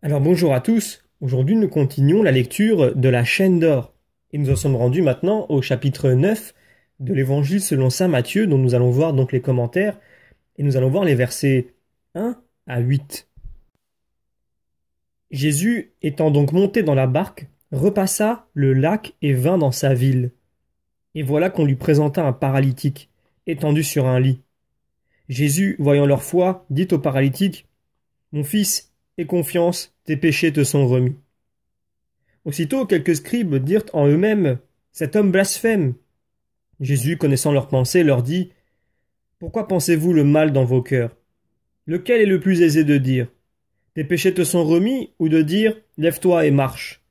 Alors bonjour à tous, aujourd'hui nous continuons la lecture de la chaîne d'or et nous en sommes rendus maintenant au chapitre 9 de l'évangile selon saint Matthieu dont nous allons voir donc les commentaires et nous allons voir les versets 1 à 8. Jésus étant donc monté dans la barque, repassa le lac et vint dans sa ville. Et voilà qu'on lui présenta un paralytique, étendu sur un lit. Jésus, voyant leur foi, dit au paralytique Mon fils, et confiance, tes péchés te sont remis. Aussitôt quelques scribes dirent en eux-mêmes Cet homme blasphème. Jésus, connaissant leurs pensées, leur dit Pourquoi pensez-vous le mal dans vos cœurs Lequel est le plus aisé de dire Tes péchés te sont remis ou de dire Lève-toi et marche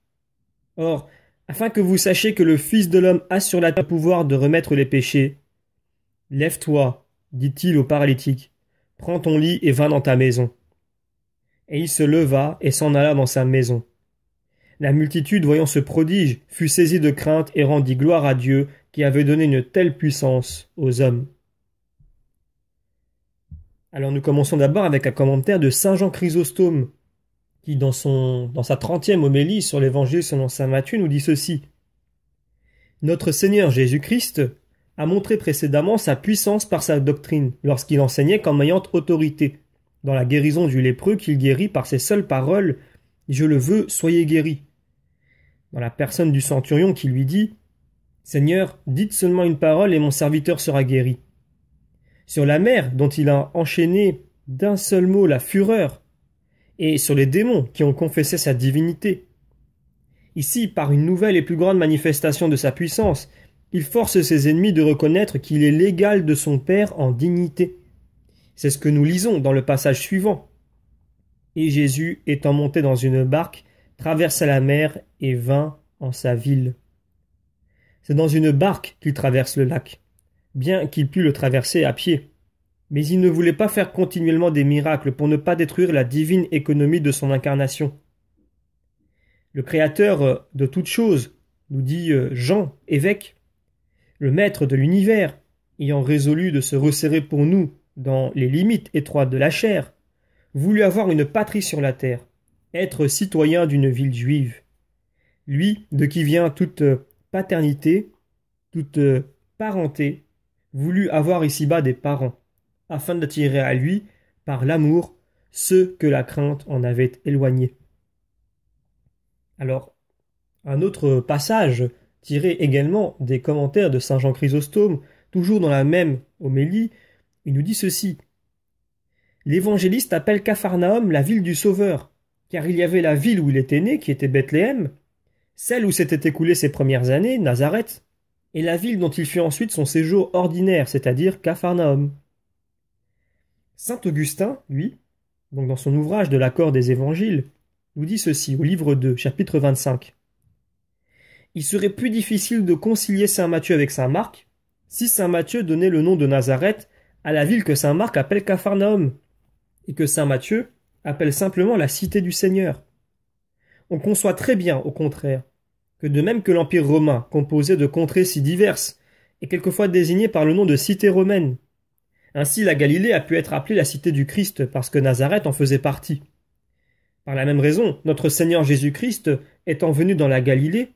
Or, afin que vous sachiez que le Fils de l'homme a sur la terre le pouvoir de remettre les péchés. Lève-toi, dit-il au paralytique, prends ton lit et va dans ta maison. Et il se leva et s'en alla dans sa maison. La multitude, voyant ce prodige, fut saisie de crainte et rendit gloire à Dieu qui avait donné une telle puissance aux hommes. Alors nous commençons d'abord avec un commentaire de Saint Jean Chrysostome, qui dans, son, dans sa trentième homélie sur l'Évangile selon Saint Matthieu nous dit ceci. Notre Seigneur Jésus-Christ a montré précédemment sa puissance par sa doctrine, lorsqu'il enseignait comme ayant autorité, dans la guérison du lépreux qu'il guérit par ses seules paroles Je le veux, soyez guéri. Dans la personne du centurion qui lui dit Seigneur, dites seulement une parole et mon serviteur sera guéri. Sur la mer dont il a enchaîné d'un seul mot la fureur, et sur les démons qui ont confessé sa divinité. Ici, par une nouvelle et plus grande manifestation de sa puissance, il force ses ennemis de reconnaître qu'il est l'égal de son Père en dignité. C'est ce que nous lisons dans le passage suivant. Et Jésus, étant monté dans une barque, traversa la mer et vint en sa ville. C'est dans une barque qu'il traverse le lac, bien qu'il pût le traverser à pied. Mais il ne voulait pas faire continuellement des miracles pour ne pas détruire la divine économie de son incarnation. Le Créateur de toutes choses, nous dit euh, Jean, évêque, le Maître de l'univers, ayant résolu de se resserrer pour nous dans les limites étroites de la chair, voulut avoir une patrie sur la terre, être citoyen d'une ville juive. Lui, de qui vient toute paternité, toute parenté, voulut avoir ici-bas des parents, afin d'attirer à lui, par l'amour, ceux que la crainte en avait éloignés. Alors, un autre passage, tiré également des commentaires de saint Jean Chrysostome, toujours dans la même homélie, il nous dit ceci. L'évangéliste appelle Capharnaüm la ville du Sauveur, car il y avait la ville où il était né, qui était Bethléem, celle où s'étaient écoulées ses premières années, Nazareth, et la ville dont il fut ensuite son séjour ordinaire, c'est-à-dire Capharnaüm. Saint Augustin, lui, donc dans son ouvrage de l'accord des évangiles, nous dit ceci au livre 2, chapitre 25. Il serait plus difficile de concilier Saint Matthieu avec Saint Marc si Saint Matthieu donnait le nom de Nazareth à la ville que saint Marc appelle Capharnaüm et que saint Matthieu appelle simplement la cité du Seigneur. On conçoit très bien, au contraire, que de même que l'Empire romain, composé de contrées si diverses, est quelquefois désigné par le nom de cité romaine, ainsi la Galilée a pu être appelée la cité du Christ parce que Nazareth en faisait partie. Par la même raison, notre Seigneur Jésus-Christ étant venu dans la Galilée,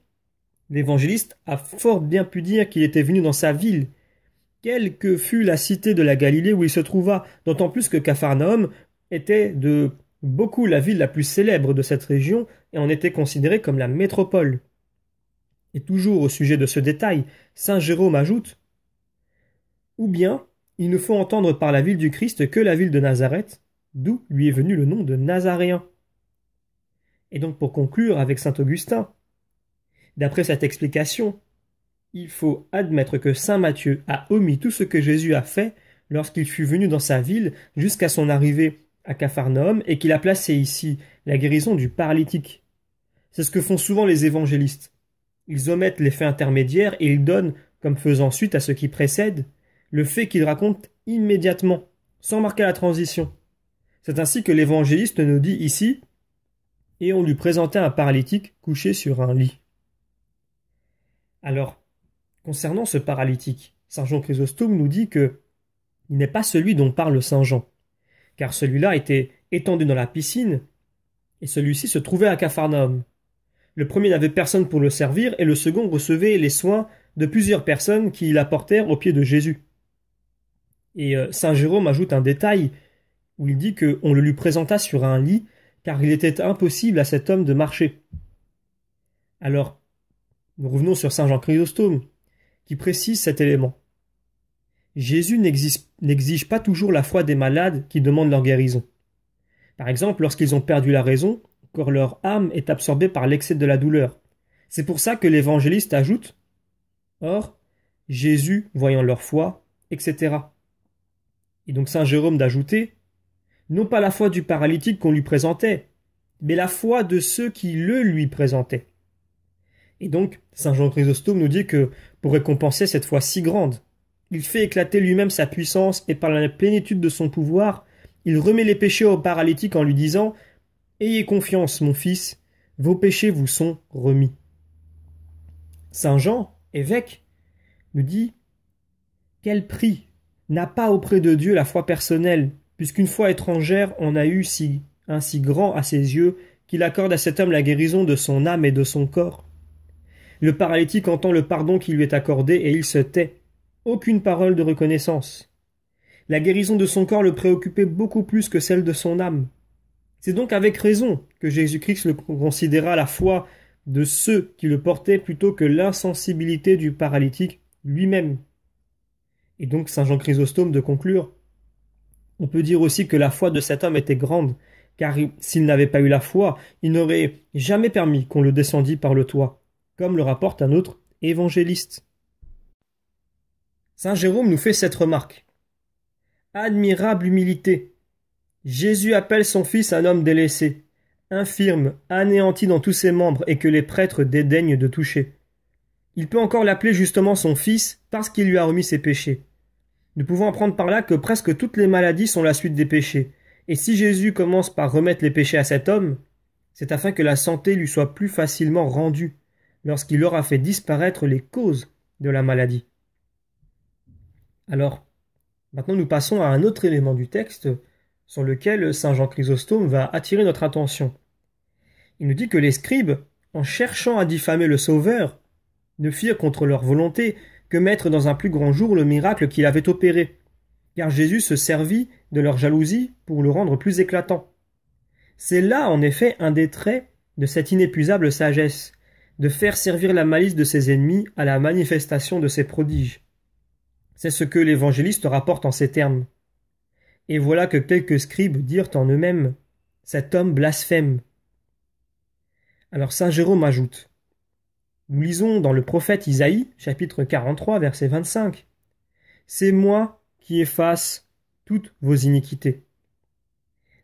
l'évangéliste a fort bien pu dire qu'il était venu dans sa ville quelle que fût la cité de la Galilée où il se trouva, d'autant plus que Capharnaüm était de beaucoup la ville la plus célèbre de cette région et en était considérée comme la métropole. Et toujours au sujet de ce détail, saint Jérôme ajoute Ou bien, il ne faut entendre par la ville du Christ que la ville de Nazareth, d'où lui est venu le nom de Nazaréen. Et donc pour conclure avec saint Augustin, d'après cette explication, il faut admettre que saint Matthieu a omis tout ce que Jésus a fait lorsqu'il fut venu dans sa ville jusqu'à son arrivée à Capharnaüm et qu'il a placé ici la guérison du paralytique. C'est ce que font souvent les évangélistes. Ils omettent les faits intermédiaires et ils donnent, comme faisant suite à ce qui précède, le fait qu'ils racontent immédiatement, sans marquer la transition. C'est ainsi que l'évangéliste nous dit ici Et on lui présentait un paralytique couché sur un lit. Alors, Concernant ce paralytique, saint Jean Chrysostome nous dit que il n'est pas celui dont parle saint Jean, car celui-là était étendu dans la piscine, et celui-ci se trouvait à Capharnaüm. Le premier n'avait personne pour le servir, et le second recevait les soins de plusieurs personnes qui l'apportèrent aux pieds de Jésus. Et euh, saint Jérôme ajoute un détail où il dit qu'on le lui présenta sur un lit, car il était impossible à cet homme de marcher. Alors, nous revenons sur saint Jean Chrysostome qui précise cet élément. Jésus n'exige pas toujours la foi des malades qui demandent leur guérison. Par exemple, lorsqu'ils ont perdu la raison, quand leur âme est absorbée par l'excès de la douleur. C'est pour ça que l'évangéliste ajoute Or, Jésus, voyant leur foi, etc. Et donc saint Jérôme d'ajouter Non pas la foi du paralytique qu'on lui présentait, mais la foi de ceux qui le lui présentaient. Et donc, Saint Jean Chrysostome nous dit que pour récompenser cette foi si grande, il fait éclater lui-même sa puissance et par la plénitude de son pouvoir, il remet les péchés au paralytique en lui disant Ayez confiance, mon fils, vos péchés vous sont remis. Saint Jean, évêque, nous dit Quel prix n'a pas auprès de Dieu la foi personnelle, puisqu'une foi étrangère en a eu si, un si grand à ses yeux qu'il accorde à cet homme la guérison de son âme et de son corps. Le paralytique entend le pardon qui lui est accordé et il se tait. Aucune parole de reconnaissance. La guérison de son corps le préoccupait beaucoup plus que celle de son âme. C'est donc avec raison que Jésus-Christ le considéra la foi de ceux qui le portaient plutôt que l'insensibilité du paralytique lui-même. Et donc Saint Jean Chrysostome de conclure. On peut dire aussi que la foi de cet homme était grande, car s'il n'avait pas eu la foi, il n'aurait jamais permis qu'on le descendît par le toit comme le rapporte un autre évangéliste. Saint Jérôme nous fait cette remarque. Admirable humilité. Jésus appelle son fils un homme délaissé, infirme, anéanti dans tous ses membres et que les prêtres dédaignent de toucher. Il peut encore l'appeler justement son fils parce qu'il lui a remis ses péchés. Nous pouvons apprendre par là que presque toutes les maladies sont la suite des péchés, et si Jésus commence par remettre les péchés à cet homme, c'est afin que la santé lui soit plus facilement rendue lorsqu'il aura fait disparaître les causes de la maladie. Alors, maintenant nous passons à un autre élément du texte sur lequel Saint Jean Chrysostome va attirer notre attention. Il nous dit que les scribes, en cherchant à diffamer le Sauveur, ne firent contre leur volonté que mettre dans un plus grand jour le miracle qu'il avait opéré, car Jésus se servit de leur jalousie pour le rendre plus éclatant. C'est là, en effet, un des traits de cette inépuisable sagesse, de faire servir la malice de ses ennemis à la manifestation de ses prodiges. C'est ce que l'évangéliste rapporte en ces termes. Et voilà que quelques scribes dirent en eux-mêmes Cet homme blasphème. Alors saint Jérôme ajoute Nous lisons dans le prophète Isaïe, chapitre 43, verset 25 C'est moi qui efface toutes vos iniquités.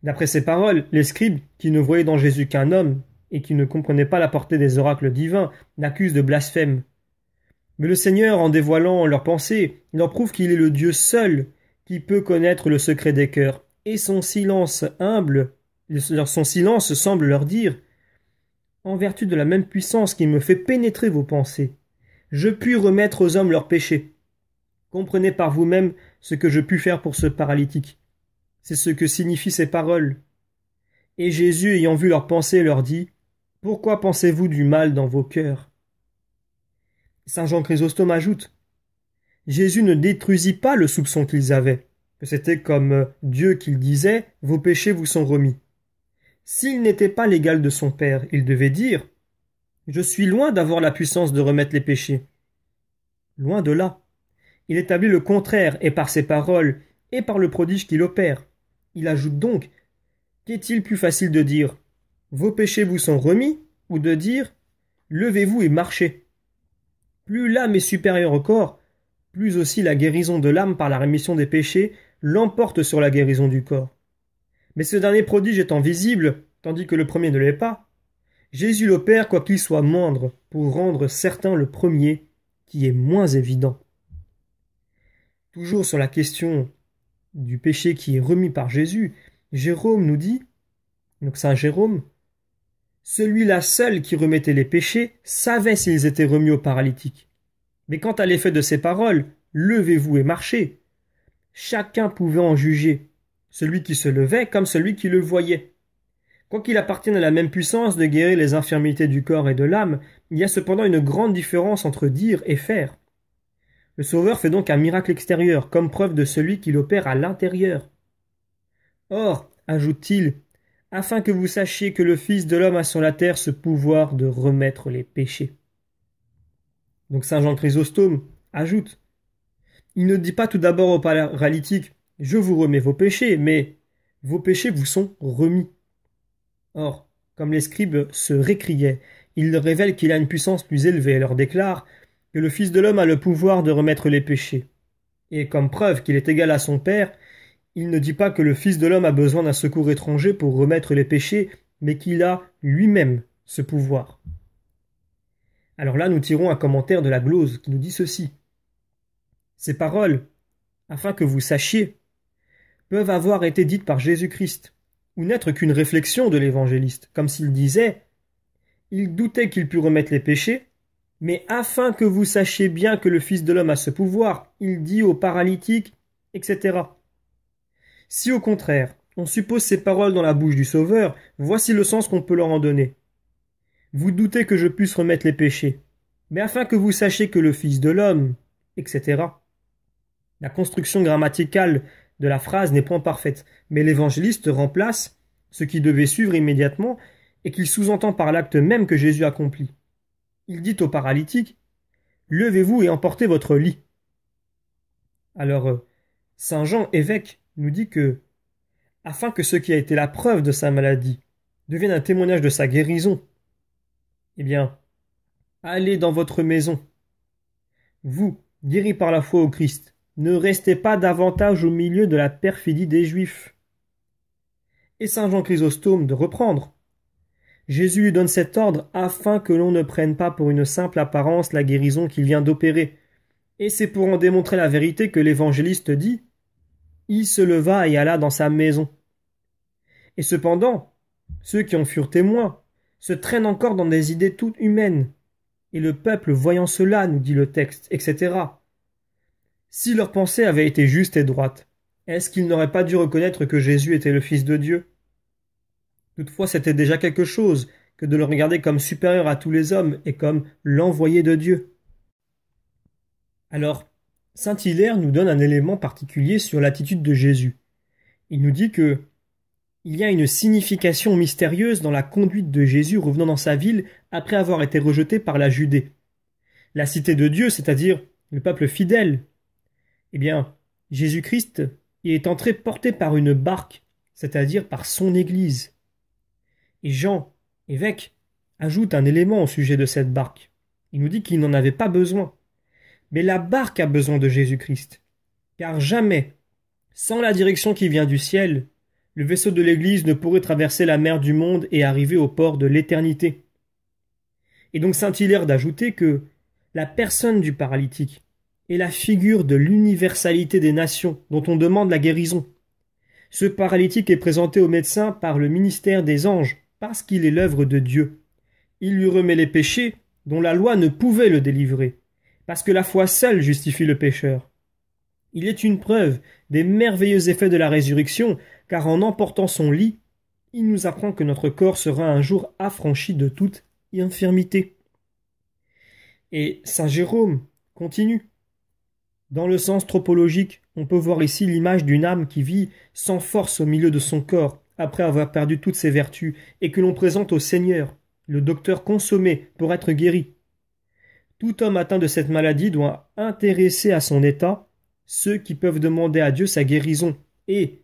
D'après ces paroles, les scribes, qui ne voyaient dans Jésus qu'un homme, et qui ne comprenaient pas la portée des oracles divins, n'accusent de blasphème. Mais le Seigneur, en dévoilant leurs pensées, leur prouve qu'il est le Dieu seul qui peut connaître le secret des cœurs, et son silence humble, son silence semble leur dire En vertu de la même puissance qui me fait pénétrer vos pensées, je puis remettre aux hommes leurs péchés. Comprenez par vous-même ce que je puis faire pour ce paralytique. C'est ce que signifient ces paroles. Et Jésus, ayant vu leurs pensées, leur dit pourquoi pensez-vous du mal dans vos cœurs Saint Jean Chrysostome ajoute Jésus ne détruisit pas le soupçon qu'ils avaient, que c'était comme euh, Dieu qu'il disait Vos péchés vous sont remis. S'il n'était pas l'égal de son Père, il devait dire Je suis loin d'avoir la puissance de remettre les péchés. Loin de là. Il établit le contraire, et par ses paroles, et par le prodige qu'il opère. Il ajoute donc Qu'est-il plus facile de dire vos péchés vous sont remis, ou de dire Levez-vous et marchez. Plus l'âme est supérieure au corps, plus aussi la guérison de l'âme par la rémission des péchés l'emporte sur la guérison du corps. Mais ce dernier prodige étant visible, tandis que le premier ne l'est pas, Jésus l'opère quoiqu'il soit moindre, pour rendre certain le premier, qui est moins évident. Toujours sur la question du péché qui est remis par Jésus, Jérôme nous dit, donc Saint Jérôme, celui-là seul qui remettait les péchés savait s'ils étaient remis au paralytique. Mais quant à l'effet de ces paroles, levez-vous et marchez, chacun pouvait en juger, celui qui se levait comme celui qui le voyait. Quoiqu'il appartienne à la même puissance de guérir les infirmités du corps et de l'âme, il y a cependant une grande différence entre dire et faire. Le Sauveur fait donc un miracle extérieur, comme preuve de celui qu'il opère à l'intérieur. Or, ajoute-t-il, afin que vous sachiez que le Fils de l'homme a sur la terre ce pouvoir de remettre les péchés. Donc Saint Jean Chrysostome ajoute Il ne dit pas tout d'abord au paralytique Je vous remets vos péchés, mais vos péchés vous sont remis. Or, comme les scribes se récriaient, il leur révèle qu'il a une puissance plus élevée et leur déclare que le Fils de l'homme a le pouvoir de remettre les péchés. Et comme preuve qu'il est égal à son Père, il ne dit pas que le Fils de l'homme a besoin d'un secours étranger pour remettre les péchés, mais qu'il a lui-même ce pouvoir. Alors là, nous tirons un commentaire de la glose qui nous dit ceci. Ces paroles, afin que vous sachiez, peuvent avoir été dites par Jésus-Christ, ou n'être qu'une réflexion de l'évangéliste, comme s'il disait Il doutait qu'il pût remettre les péchés, mais afin que vous sachiez bien que le Fils de l'homme a ce pouvoir, il dit aux paralytiques, etc. Si au contraire, on suppose ces paroles dans la bouche du Sauveur, voici le sens qu'on peut leur en donner. Vous doutez que je puisse remettre les péchés, mais afin que vous sachiez que le Fils de l'homme, etc. La construction grammaticale de la phrase n'est point parfaite, mais l'évangéliste remplace ce qui devait suivre immédiatement et qu'il sous-entend par l'acte même que Jésus accomplit. Il dit au paralytique Levez-vous et emportez votre lit. Alors, euh, Saint Jean, évêque, nous dit que afin que ce qui a été la preuve de sa maladie devienne un témoignage de sa guérison, eh bien, allez dans votre maison. Vous, guéris par la foi au Christ, ne restez pas davantage au milieu de la perfidie des Juifs. Et saint Jean Chrysostome de reprendre. Jésus lui donne cet ordre afin que l'on ne prenne pas pour une simple apparence la guérison qu'il vient d'opérer. Et c'est pour en démontrer la vérité que l'évangéliste dit il se leva et alla dans sa maison. Et cependant, ceux qui en furent témoins se traînent encore dans des idées toutes humaines. Et le peuple, voyant cela, nous dit le texte, etc. Si leur pensée avait été juste et droite, est-ce qu'ils n'auraient pas dû reconnaître que Jésus était le Fils de Dieu Toutefois, c'était déjà quelque chose que de le regarder comme supérieur à tous les hommes et comme l'envoyé de Dieu. Alors, Saint Hilaire nous donne un élément particulier sur l'attitude de Jésus. Il nous dit que il y a une signification mystérieuse dans la conduite de Jésus revenant dans sa ville après avoir été rejeté par la Judée. La cité de Dieu, c'est-à-dire le peuple fidèle. Eh bien, Jésus-Christ y est entré porté par une barque, c'est-à-dire par son Église. Et Jean, évêque, ajoute un élément au sujet de cette barque. Il nous dit qu'il n'en avait pas besoin mais la barque a besoin de Jésus-Christ. Car jamais, sans la direction qui vient du ciel, le vaisseau de l'Église ne pourrait traverser la mer du monde et arriver au port de l'éternité. Et donc Saint Hilaire d'ajouter que la personne du paralytique est la figure de l'universalité des nations dont on demande la guérison. Ce paralytique est présenté au médecin par le ministère des anges, parce qu'il est l'œuvre de Dieu. Il lui remet les péchés dont la loi ne pouvait le délivrer, parce que la foi seule justifie le pécheur. Il est une preuve des merveilleux effets de la résurrection, car en emportant son lit, il nous apprend que notre corps sera un jour affranchi de toute infirmité. Et saint Jérôme continue. Dans le sens tropologique, on peut voir ici l'image d'une âme qui vit sans force au milieu de son corps, après avoir perdu toutes ses vertus, et que l'on présente au Seigneur, le docteur consommé, pour être guéri. Tout homme atteint de cette maladie doit intéresser à son état ceux qui peuvent demander à Dieu sa guérison et,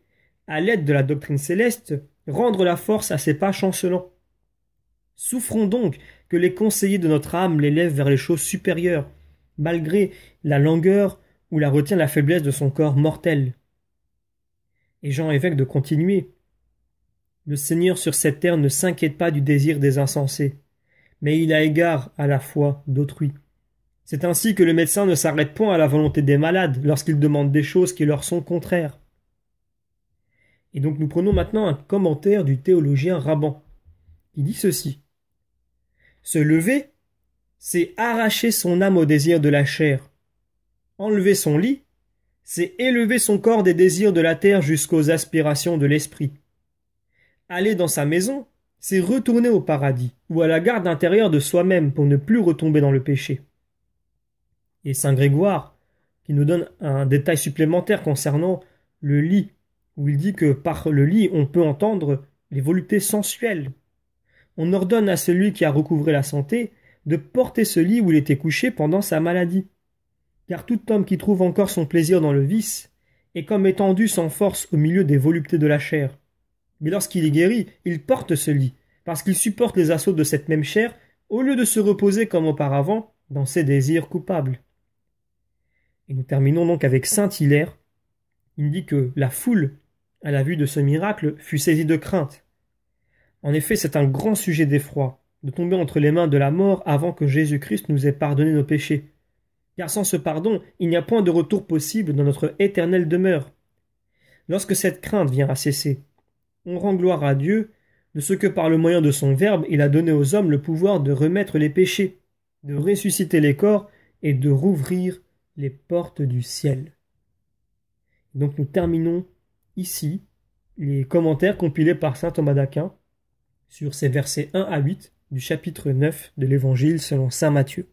à l'aide de la doctrine céleste, rendre la force à ses pas chancelants. Souffrons donc que les conseillers de notre âme l'élèvent vers les choses supérieures, malgré la langueur où la retient la faiblesse de son corps mortel. Et Jean évêque de continuer. Le Seigneur sur cette terre ne s'inquiète pas du désir des insensés, mais il a égard à la foi d'autrui. C'est ainsi que le médecin ne s'arrête point à la volonté des malades lorsqu'ils demande des choses qui leur sont contraires. Et donc nous prenons maintenant un commentaire du théologien Raban, qui dit ceci. Se lever, c'est arracher son âme au désir de la chair. Enlever son lit, c'est élever son corps des désirs de la terre jusqu'aux aspirations de l'esprit. Aller dans sa maison, c'est retourner au paradis ou à la garde intérieure de soi-même pour ne plus retomber dans le péché et Saint Grégoire, qui nous donne un détail supplémentaire concernant le lit, où il dit que par le lit on peut entendre les voluptés sensuelles. On ordonne à celui qui a recouvré la santé de porter ce lit où il était couché pendant sa maladie. Car tout homme qui trouve encore son plaisir dans le vice est comme étendu sans force au milieu des voluptés de la chair. Mais lorsqu'il est guéri, il porte ce lit, parce qu'il supporte les assauts de cette même chair, au lieu de se reposer comme auparavant dans ses désirs coupables. Et nous terminons donc avec Saint Hilaire. Il dit que la foule, à la vue de ce miracle, fut saisie de crainte. En effet, c'est un grand sujet d'effroi de tomber entre les mains de la mort avant que Jésus-Christ nous ait pardonné nos péchés. Car sans ce pardon, il n'y a point de retour possible dans notre éternelle demeure. Lorsque cette crainte vient à cesser, on rend gloire à Dieu de ce que par le moyen de son Verbe il a donné aux hommes le pouvoir de remettre les péchés, de ressusciter les corps et de rouvrir les portes du ciel. Donc nous terminons ici les commentaires compilés par saint Thomas d'Aquin sur ces versets 1 à 8 du chapitre 9 de l'Évangile selon saint Matthieu.